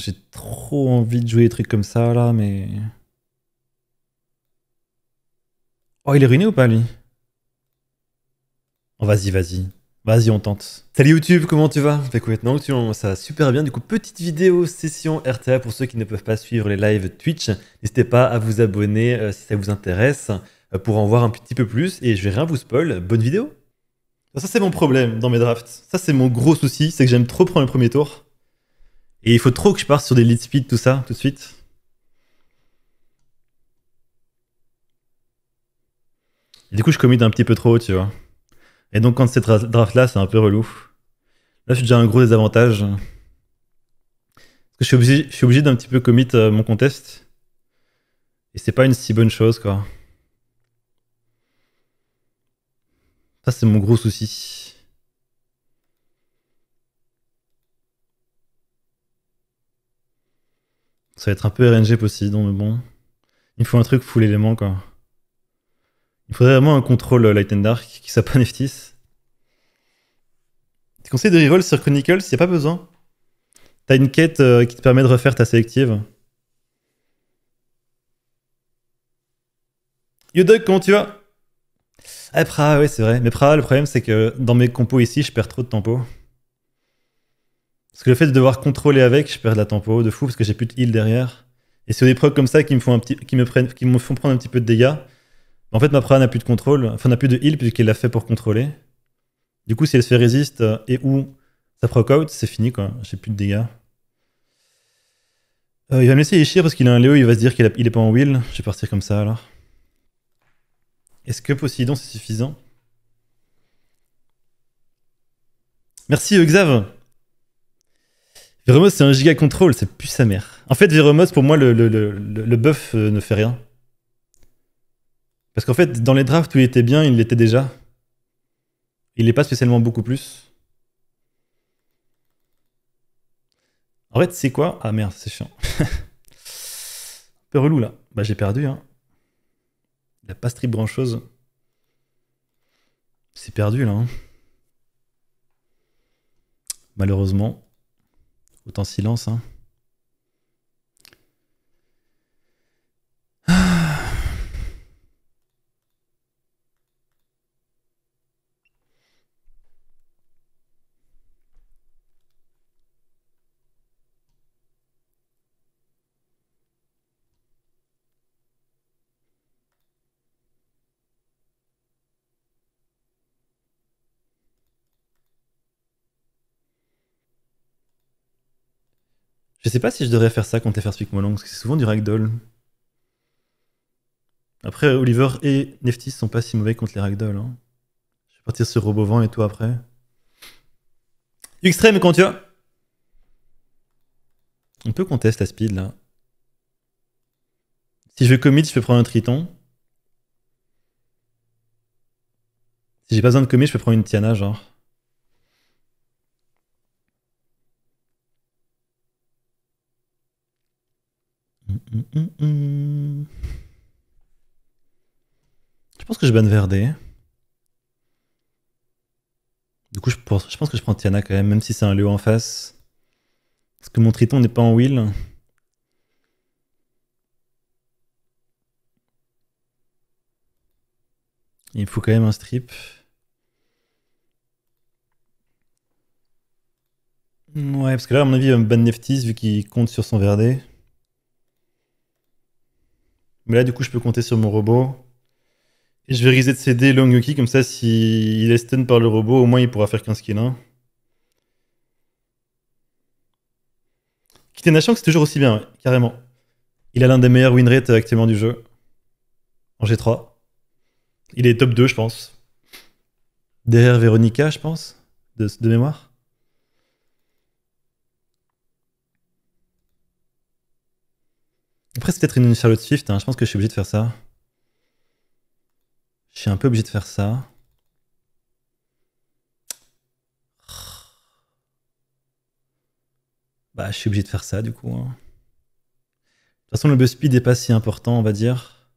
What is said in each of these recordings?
J'ai trop envie de jouer des trucs comme ça, là, mais... Oh, il est ruiné ou pas, lui oh, Vas-y, vas-y. Vas-y, on tente. Salut YouTube, comment tu vas Bah maintenant ça va super bien. Du coup, petite vidéo session RTA pour ceux qui ne peuvent pas suivre les lives Twitch. N'hésitez pas à vous abonner euh, si ça vous intéresse euh, pour en voir un petit peu plus. Et je vais rien vous spoil. Bonne vidéo Ça, c'est mon problème dans mes drafts. Ça, c'est mon gros souci, c'est que j'aime trop prendre le premier tour. Et il faut trop que je parte sur des lead speed, tout ça, tout de suite. du coup, je commit un petit peu trop tu vois. Et donc, quand c'est draft-là, c'est un peu relou. Là, je suis déjà un gros désavantage. Parce que je suis obligé, je suis obligé d'un petit peu commit euh, mon contest. Et c'est pas une si bonne chose, quoi. Ça, c'est mon gros souci. Ça va être un peu RNG possible, mais bon. Il faut un truc full élément, quoi. Il faudrait vraiment un contrôle euh, Light and Dark qui s'appelle Neftis. Tu conseilles de reroll sur Chronicles, n'y a pas besoin. T'as une quête euh, qui te permet de refaire ta sélective. YouDuck, comment tu vas Ah, Pra, ouais, c'est vrai. Mais Pra, le problème, c'est que dans mes compos ici, je perds trop de tempo. Parce que le fait de devoir contrôler avec, je perds de la tempo de fou parce que j'ai plus de heal derrière. Et c'est des procs comme ça qui me font, un petit, qui me prennent, qui me font prendre un petit peu de dégâts. En fait, ma Prana n'a plus de contrôle, enfin n'a plus de heal puisqu'elle l'a fait pour contrôler. Du coup, si elle se fait résiste euh, et ou ça proc out, c'est fini quoi, j'ai plus de dégâts. Euh, il va me laisser échir parce qu'il a un Léo, il va se dire qu'il est pas en wheel. Je vais partir comme ça alors. Est-ce que Poseidon c'est suffisant Merci Xav Veremos, c'est un giga contrôle, c'est plus sa mère. En fait, Veremos, pour moi, le, le, buff euh, ne fait rien. Parce qu'en fait, dans les drafts où il était bien, il l'était déjà. Il n'est pas spécialement beaucoup plus. En fait, c'est quoi Ah merde, c'est chiant. Un peu relou là. Bah j'ai perdu. Hein. Il a pas strip grand chose. C'est perdu là. Hein. Malheureusement. Autant silence. Hein. Je sais pas si je devrais faire ça contre les fait Molong, parce que c'est souvent du ragdoll. Après, Oliver et Neftis sont pas si mauvais contre les ragdoll. Hein. Je vais partir sur Robovent et tout après. Extrême quand tu as. On peut contester la speed là. Si je commit, je peux prendre un triton. Si j'ai pas besoin de commit, je peux prendre une Tiana, genre. Je pense que je banne Verdé. Du coup, je pense, je pense que je prends Tiana quand même, même si c'est un lieu en face. Parce que mon Triton n'est pas en wheel. Il me faut quand même un strip. Ouais, parce que là, à mon avis, il va me ban Neftis vu qu'il compte sur son Verde. Mais là, du coup, je peux compter sur mon robot. Et je vais riser de céder long yuki, comme ça, s'il si est stun par le robot, au moins il pourra faire 15 kills. Hein. c'est toujours aussi bien, carrément. Il a l'un des meilleurs win rates euh, actuellement du jeu. En G3. Il est top 2, je pense. Derrière Veronica, je pense, de, de mémoire. Après, c'est peut-être une Charlotte Swift. Hein. Je pense que je suis obligé de faire ça. Je suis un peu obligé de faire ça. Bah, je suis obligé de faire ça, du coup. Hein. De toute façon, le bus speed n'est pas si important, on va dire.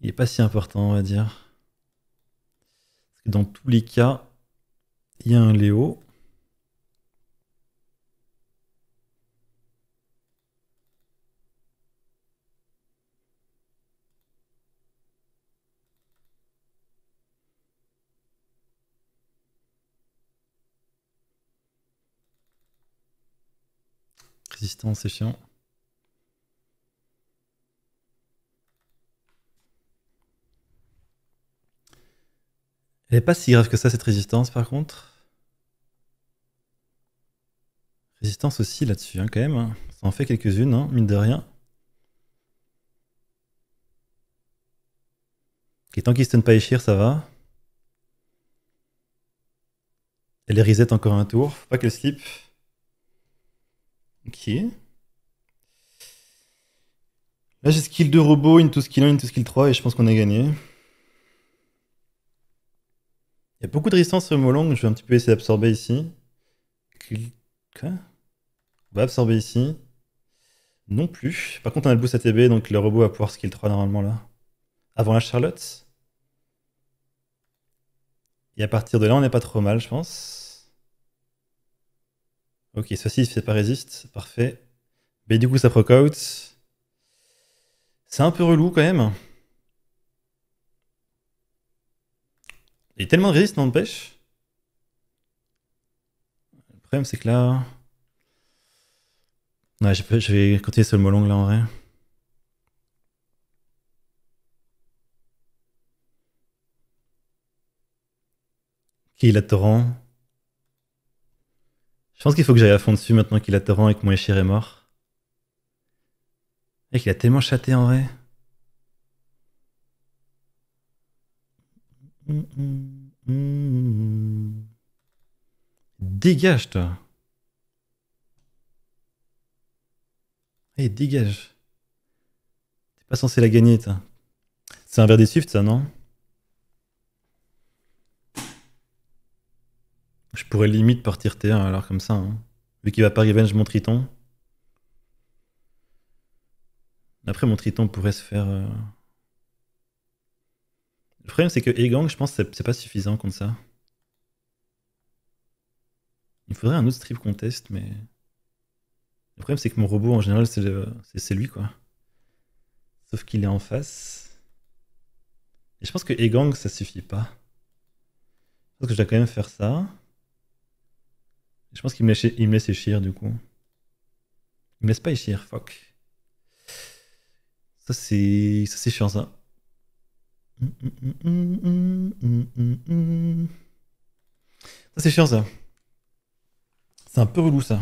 Il n'est pas si important, on va dire. que dans tous les cas, il y a un Léo. c'est chiant. Elle est pas si grave que ça, cette résistance, par contre. Résistance aussi là-dessus, hein, quand même. Hein. Ça en fait quelques-unes, hein, mine de rien. Et tant qu'il ne pas échir, ça va. Elle est reset encore un tour, pas qu'elle slip. Ok. Là, j'ai skill 2 robot, into skill 1, into skill 3, et je pense qu'on a gagné. Il y a beaucoup de résistance au Molong, je vais un petit peu essayer d'absorber ici. Quoi On va absorber ici. Non plus. Par contre, on a le boost ATB, donc le robot va pouvoir skill 3 normalement là. Avant la Charlotte. Et à partir de là, on n'est pas trop mal, je pense. Ok, ceci fait pas résiste, parfait. Mais du coup, ça proc out. C'est un peu relou quand même. Il y a tellement de résist, pêche. Le problème, c'est que là. Ouais, je, vais continuer sur le Molong là en vrai. Qui la torrent je pense qu'il faut que j'aille à fond dessus maintenant qu'il a torrent et que mon échir est mort. Et qu'il a tellement chaté en vrai. Dégage toi. Et dégage. T'es pas censé la gagner, toi. C'est un verre des Swift, ça, non Je pourrais limite partir t alors comme ça. Hein. Vu qu'il va pas revenge mon triton. Après, mon triton pourrait se faire. Euh, le problème, c'est que e je pense que c'est pas suffisant comme ça. Il faudrait un autre strip contest, mais. Le problème, c'est que mon robot, en général, c'est lui, quoi. Sauf qu'il est en face. Et je pense que E-Gang, ça suffit pas. Je pense que je dois quand même faire ça. Je pense qu'il me, laisse, il me laisse échir du coup. Il me laisse pas échir, fuck. Ça c'est. Ça c'est chiant ça. Ça c'est chiant ça. C'est un peu relou ça.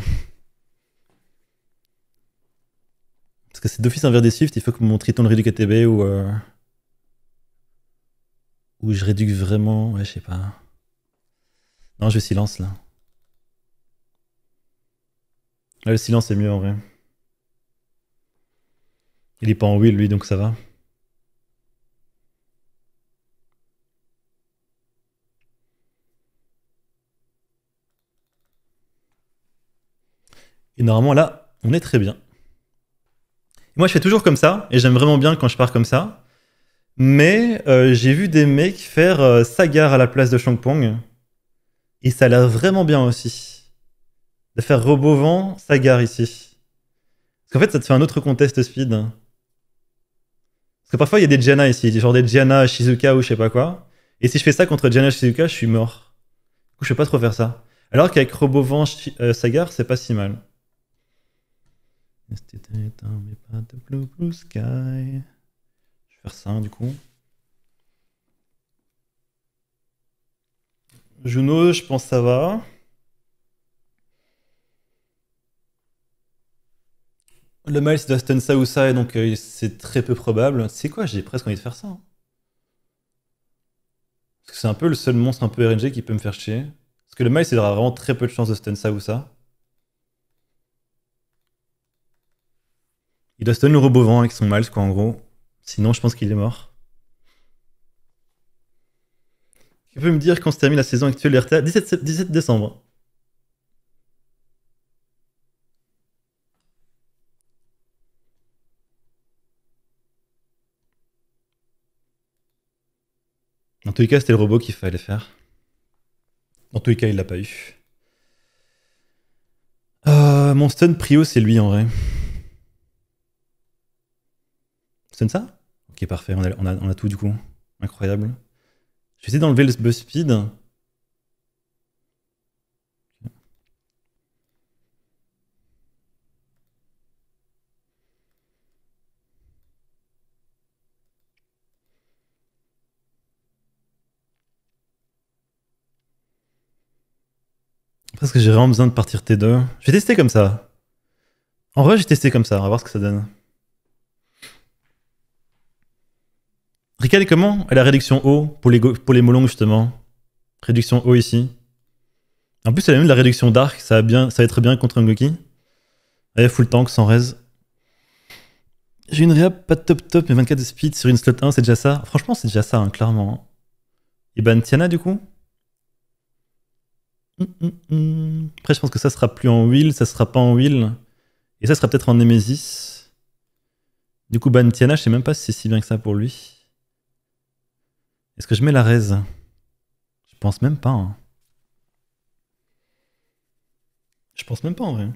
Parce que c'est d'office verre des Swift, il faut que mon Triton réduque à TB ou. Euh, ou je réduque vraiment. Ouais, je sais pas. Non, je silence là le silence est mieux en vrai. Il est pas en wheel lui, donc ça va. Et normalement là, on est très bien. moi, je fais toujours comme ça, et j'aime vraiment bien quand je pars comme ça. Mais euh, j'ai vu des mecs faire euh, Sagar à la place de Shangpong, et ça a l'air vraiment bien aussi de faire Robovent, Sagar ici. Parce qu'en fait, ça te fait un autre contest speed. Hein. Parce que parfois, il y a des Jana ici, genre des Jana Shizuka ou je sais pas quoi. Et si je fais ça contre Jana Shizuka, je suis mort. Du coup, je peux pas trop faire ça. Alors qu'avec Robovent, Sagar, euh, c'est pas si mal. Je vais faire ça du coup. Juno, je pense que ça va. Le Miles ça et donc euh, c'est très peu probable. C'est quoi J'ai presque envie de faire ça. Hein. Parce que c'est un peu le seul monstre un peu RNG qui peut me faire chier. Parce que le Miles, il aura vraiment très peu de chances de stun ça. Il doit stun le robot vent avec son Miles, quoi, en gros. Sinon, je pense qu'il est mort. Tu peux me dire quand se termine la saison actuelle RTA 17, 17 décembre. En tous les cas, c'était le robot qu'il fallait faire. En tous les cas, il l'a pas eu. Euh, mon stun prio, c'est lui en vrai. Stun ça Ok, parfait, on a, tout du coup. Incroyable. essayer d'enlever le speed que j'ai vraiment besoin de partir T2. Je vais tester comme ça. En vrai, j'ai testé comme ça, on va voir ce que ça donne. Rical est comment Elle a réduction O pour les, pour les justement Réduction O ici. En plus, elle a même la réduction dark. ça, ça va être bien contre un Goki. Allez, full tank, sans raise. J'ai une réap pas top top, mais 24 de speed sur une slot 1, c'est déjà ça. Franchement, c'est déjà ça, hein, clairement. Hein. Et ban Tiana du coup Mm, mm, mm. Après, je pense que ça sera plus en wheel, ça sera pas en Will Et ça sera peut-être en Nemesis. Du coup, Bantiana, je sais même pas si c'est si bien que ça pour lui. Est-ce que je mets la raise Je pense même pas. Hein. Je pense même pas en vrai.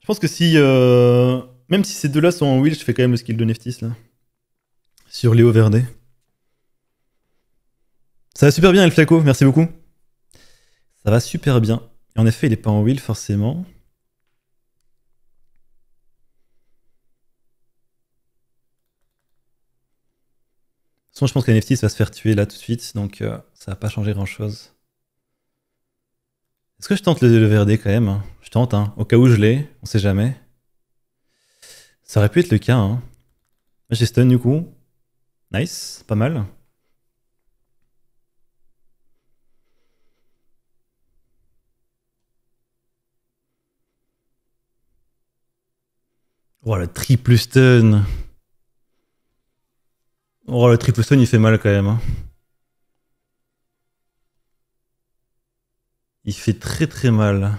Je pense que si. Euh, même si ces deux-là sont en wheel, je fais quand même le skill de Neftis là. Sur Léo Verde. Ça va super bien, El Flaco, merci beaucoup. Ça va super bien. en effet, il n'est pas en wheel forcément. De toute façon, je pense que NFT va se faire tuer là tout de suite, donc euh, ça va pas changer grand chose. Est-ce que je tente le, le VRD quand même hein Je tente, hein. au cas où je l'ai, on sait jamais. Ça aurait pu être le cas. Hein. J'ai du coup. Nice, pas mal. Oh, le triple stun. Oh, le triple stun, il fait mal quand même. Hein. Il fait très très mal.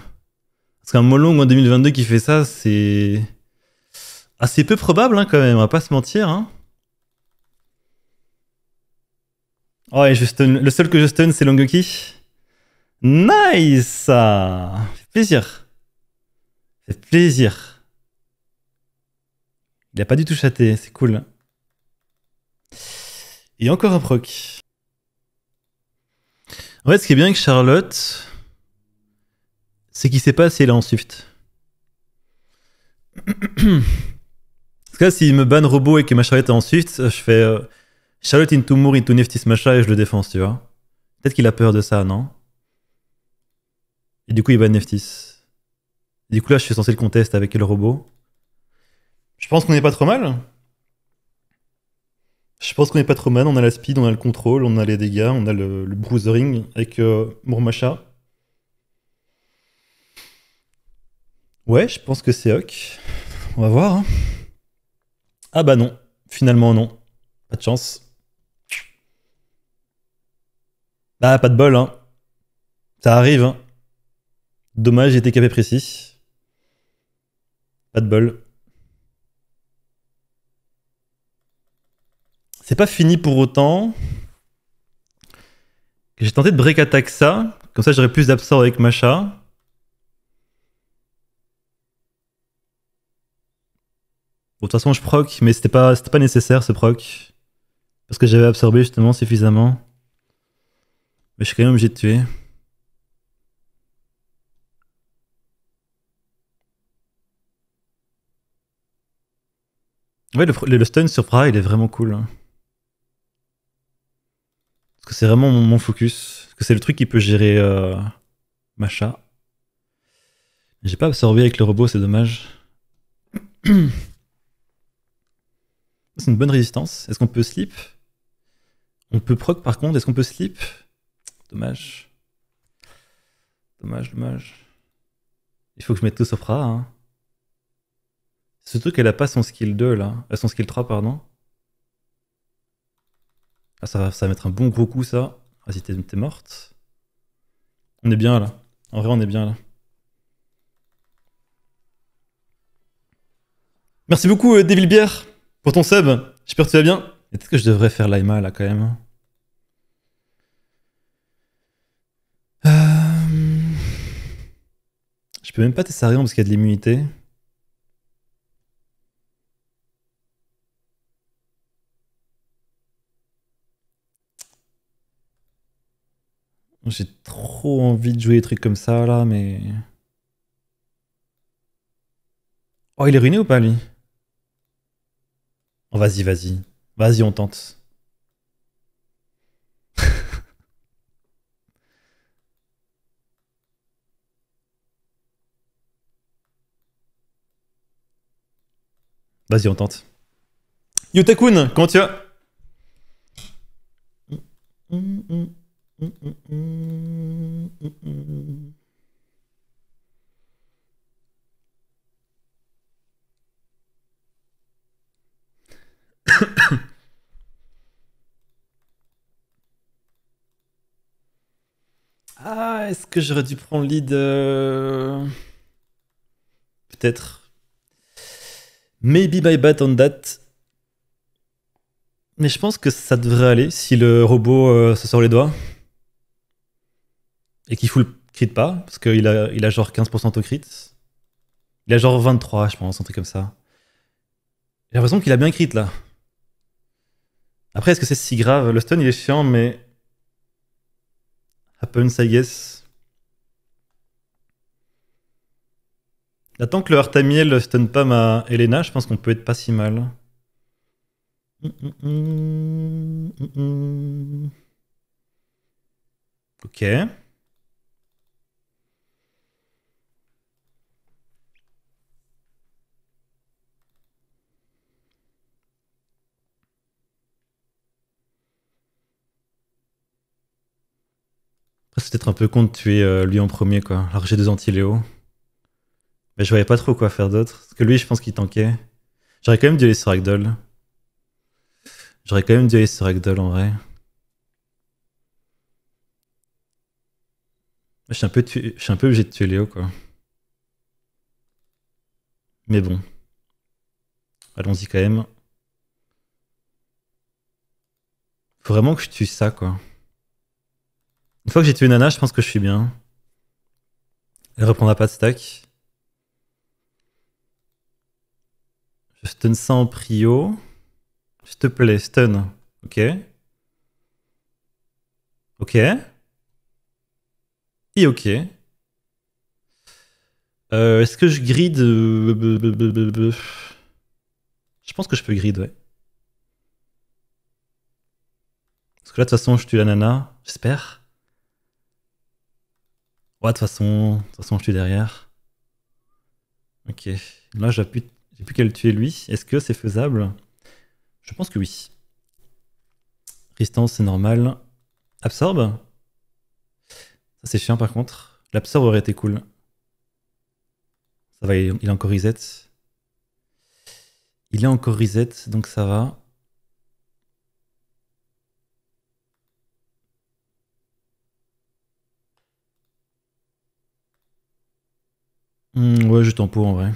Parce qu'un Molong en 2022 qui fait ça, c'est assez peu probable hein, quand même, on va pas se mentir. Hein. Oh, et Le seul que je stun, c'est Longoki. Nice! Ça plaisir. Ça fait plaisir. Il a pas du tout chaté, c'est cool. Et encore un proc. En fait, ce qui est bien avec Charlotte, c'est qu'il sait pas si elle est en Swift. Parce que là, s'il me banne robot et que ma Charlotte est en Swift, euh, je fais euh, Charlotte into Moore into neftis macha et je le défense, tu vois. Peut-être qu'il a peur de ça, non Et du coup, il banne Neftis. du coup, là, je suis censé le contester avec le robot. Je pense qu'on n'est pas trop mal. Je pense qu'on n'est pas trop mal. On a la speed, on a le contrôle, on a les dégâts, on a le, le bruisering avec euh, Mourmacha. Ouais, je pense que c'est ok, On va voir. Hein. Ah bah non. Finalement, non. Pas de chance. Bah, pas de bol, hein. Ça arrive, hein. Dommage, j'étais capé précis. Pas de bol. C'est pas fini pour autant. J'ai tenté de break attack ça, comme ça j'aurais plus d'absorb avec Macha. Bon, de toute façon je proc, mais c'était pas, pas nécessaire ce proc. Parce que j'avais absorbé justement suffisamment. Mais je suis quand même obligé de tuer. Ouais, le, stun sur Fra, il est vraiment cool. Hein que c'est vraiment mon, focus. que c'est le truc qui peut gérer euh, ma chat. J'ai pas absorbé avec le robot, c'est dommage. C'est une bonne résistance. Est-ce qu'on peut slip On peut proc par contre, est-ce qu'on peut slip Dommage. Dommage, dommage. Il faut que je mette tout sauf Ra. Ce hein. truc elle a pas son skill 2 là. a euh, son skill 3, pardon. Ah, ça va, mettre un bon gros coup, ça. Vas-y, ah, t'es morte. On est bien là. En vrai, on est bien là. Merci beaucoup, euh, Devil pour ton sub. J'espère que tu vas bien. Peut-être que je devrais faire l'AIMA là quand même. Hein. Euh, je peux même pas tester parce qu'il y a de l'immunité. J'ai trop envie de jouer des trucs comme ça, là, mais... Oh, il est ruiné ou pas, lui oh, Vas-y, vas-y. Vas-y, on tente. vas-y, on tente. Yotakun, comment tu vas ah, est-ce que j'aurais dû prendre le lead euh, Peut-être. Maybe by bat on that. Mais je pense que ça devrait aller si le robot euh, se sort les doigts et qui full crit pas, parce qu'il a, il a genre 15% au crit. Il a genre 23, je pense, un truc comme ça. J'ai l'impression qu'il a bien crit là. Après, est-ce que c'est si grave Le stun il est chiant, mais. Happens, I guess. Là, tant que le Artamiel stun pas ma Elena, je pense qu'on peut être pas si mal. Mm, mm, mm, ok. C'est peut-être un peu con de tuer euh, lui en premier, quoi. Alors j'ai deux anti-Léo. Mais je voyais pas trop quoi faire d'autre. Parce que lui, je pense qu'il tankait. J'aurais quand même dû aller sur Ragdoll. J'aurais quand même dû aller sur Ragdoll en vrai. Je suis un peu, je suis un peu obligé de tuer Léo, quoi. Mais bon. Allons-y quand même. Faut vraiment que je tue ça, quoi. Une fois que j'ai tué Nana, je pense que je suis bien. Elle reprendra pas de stack. Je stun ça en prio. S'il te plaît, stun. Ok. Ok. Et ok. Euh, est-ce que je grid euh, Je pense que je peux grid, ouais. Parce que là, de toute façon, je tue la nana, j'espère. Ouais, de toute façon, façon, je suis derrière. Ok. Là, J'ai plus qu'à le tuer lui. Est-ce que c'est faisable Je pense que oui. Ristance c'est normal. Absorbe Ça, c'est chiant par contre. L'absorbe aurait été cool. Ça va, il est encore reset. Il est encore reset, donc ça va. Hmm, ouais, je tempo en vrai.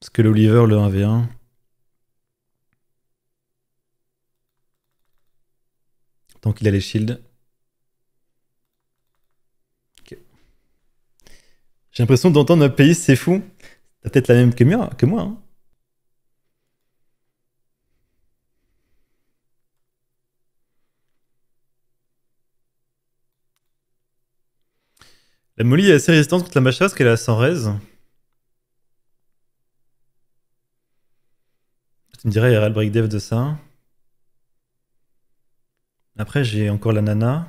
Parce que l'Oliver, le 1v1. Tant qu'il a les shields. Ok. J'ai l'impression d'entendre notre pays, c'est fou. T'as peut-être la même que moi. Que moi hein. La Molly est assez résistante contre la Macha parce qu'elle a 100 raise. il me le break-dev de ça. Après, j'ai encore la nana.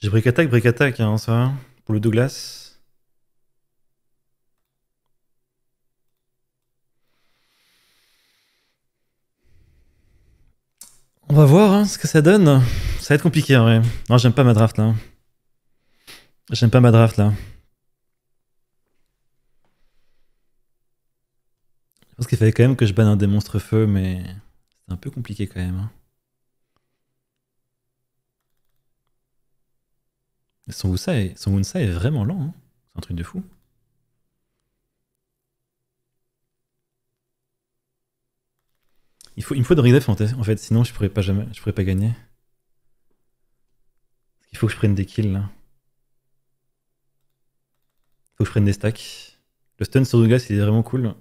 J'ai break attack, break attack, hein, ça, pour le Douglas. On va voir hein, ce que ça donne. Ça va être compliqué, en vrai. Non, j'aime pas ma draft là. J'aime pas ma draft là. Je pense qu'il fallait quand même que je banne un des monstres feu, mais c'est un peu compliqué quand même. Hein. Son ça est, son Wunsa est vraiment lent. Hein. C'est un truc de fou. Il, faut, il me faut de en, fait, sinon je pourrais pas jamais, je pourrais pas gagner. Il faut que je prenne des kills là. Faut que je prenne des stacks. Le stun sur Douglas, il est vraiment cool.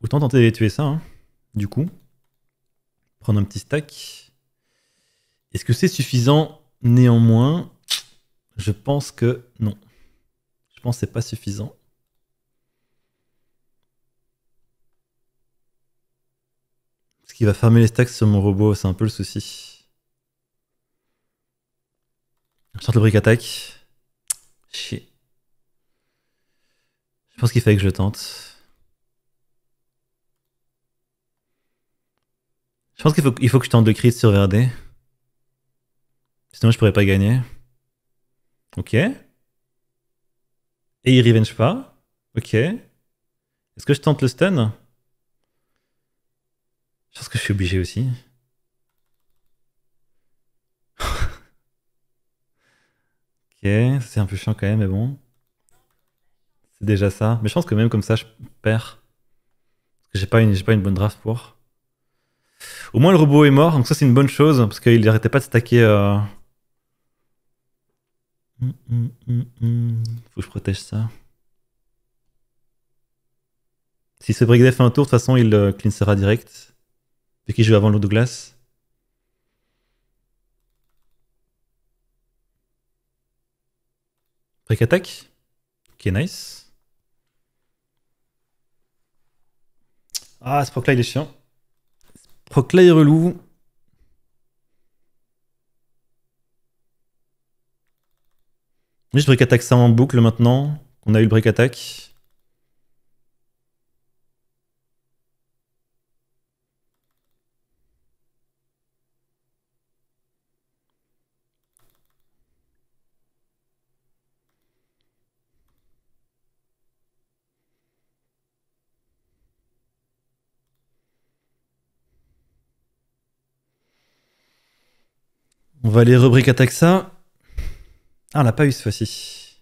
Autant tenter de les tuer ça, hein, du coup. Prendre un petit stack. Est-ce que c'est suffisant Néanmoins, je pense que non. Je pense que c'est pas suffisant. Ce qui va fermer les stacks sur mon robot, c'est un peu le souci. tente le brick attaque. Chier. Je pense qu'il fallait que je tente. Je pense qu'il faut, faut que je tente de crit sur Verdé. Sinon, je pourrais pas gagner. Ok. Et il revenge pas. Ok. Est-ce que je tente le stun Je pense que je suis obligé aussi. c'est un peu chiant quand même, mais bon. C'est déjà ça. Mais je pense que même comme ça, je perds. Parce que j'ai pas, une, pas une bonne draft pour. Au moins, le robot est mort, donc ça, c'est une bonne chose, parce qu'il n'arrêtait pas de stacker. Euh. Hum, hum, hum, Faut que je protège ça. Si ce brick fait un tour, de toute façon, il clean sera direct. Vu qu'il joue avant l'eau de glace. Break attack, qui est nice. Ah, ce proc-là, il est chiant. proc-là, est relou. je break attack ça en boucle maintenant. On a eu le break attack. va aller rubrique attaque ça. Ah, on l'a pas eu cette fois-ci.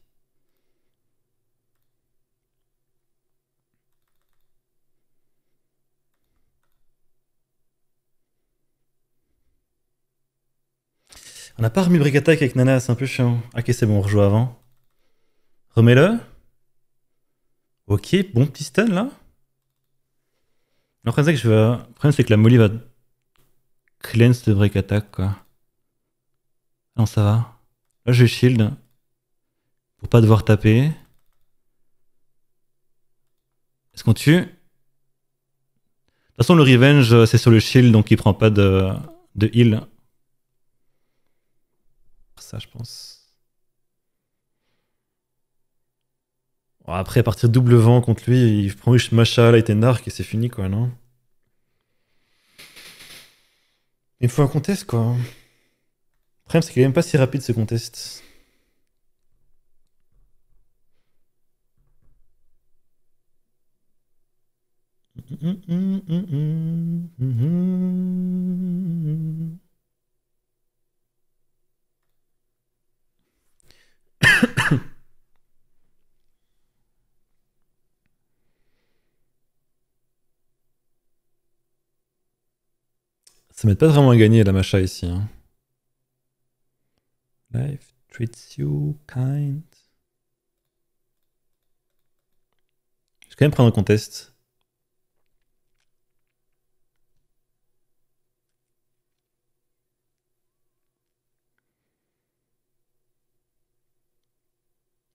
On n'a pas remis brick attaque avec Nana, c'est un peu chiant. Ok, c'est bon, on rejoue avant. Remets-le. Ok, bon petit stun là. Le c'est que, je vais... Euh, c'est que la molly va cleanse de break attack quoi. Non, ça va. Là, je shield. Pour pas devoir taper. Est-ce qu'on tue De toute façon, le revenge, euh, c'est sur le shield, donc il prend pas de, de heal. Ça, je pense. après, à partir double vent contre lui, il prend juste là Light and et c'est fini, quoi, non Il faut un contest, quoi c'est qu'il même pas si rapide ce conteste. Ça m'aide pas vraiment à gagner la macha ici. Hein. Life treats you kind. Je vais quand même prendre un contest.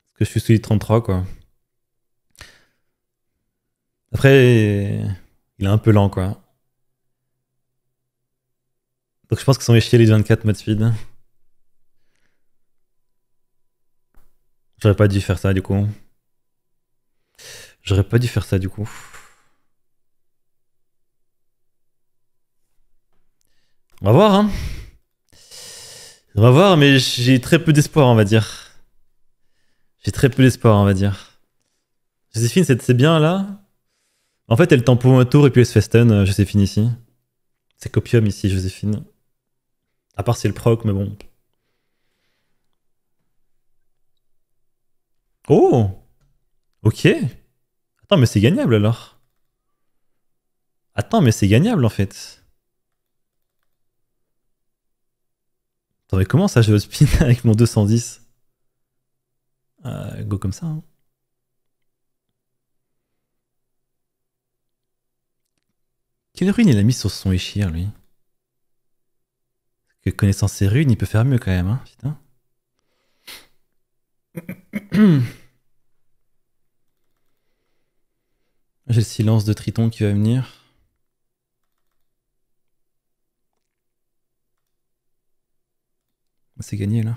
Parce que je suis sous les 33, quoi. Après, il est un peu lent, quoi. Donc je pense qu'ils sont va chier les 24 mode feed. J'aurais pas dû faire ça du coup. J'aurais pas dû faire ça du coup. On va voir, hein. On va voir, mais j'ai très peu d'espoir, on va dire. J'ai très peu d'espoir, on va dire. Joséphine, c'est bien là En fait, elle tempo un tour et puis elle se festonne, euh, Joséphine ici. C'est copium ici, Joséphine. À part c'est le proc, mais bon. Oh Ok Attends, mais c'est gagnable alors Attends, mais c'est gagnable en fait Attends, mais comment ça je spin avec mon 210 euh, Go comme ça. Hein. Quelle ruine il a mis sur son échir lui que connaissant ses runes, il peut faire mieux quand même, hein, putain. J'ai le silence de Triton qui va venir. C'est gagné là.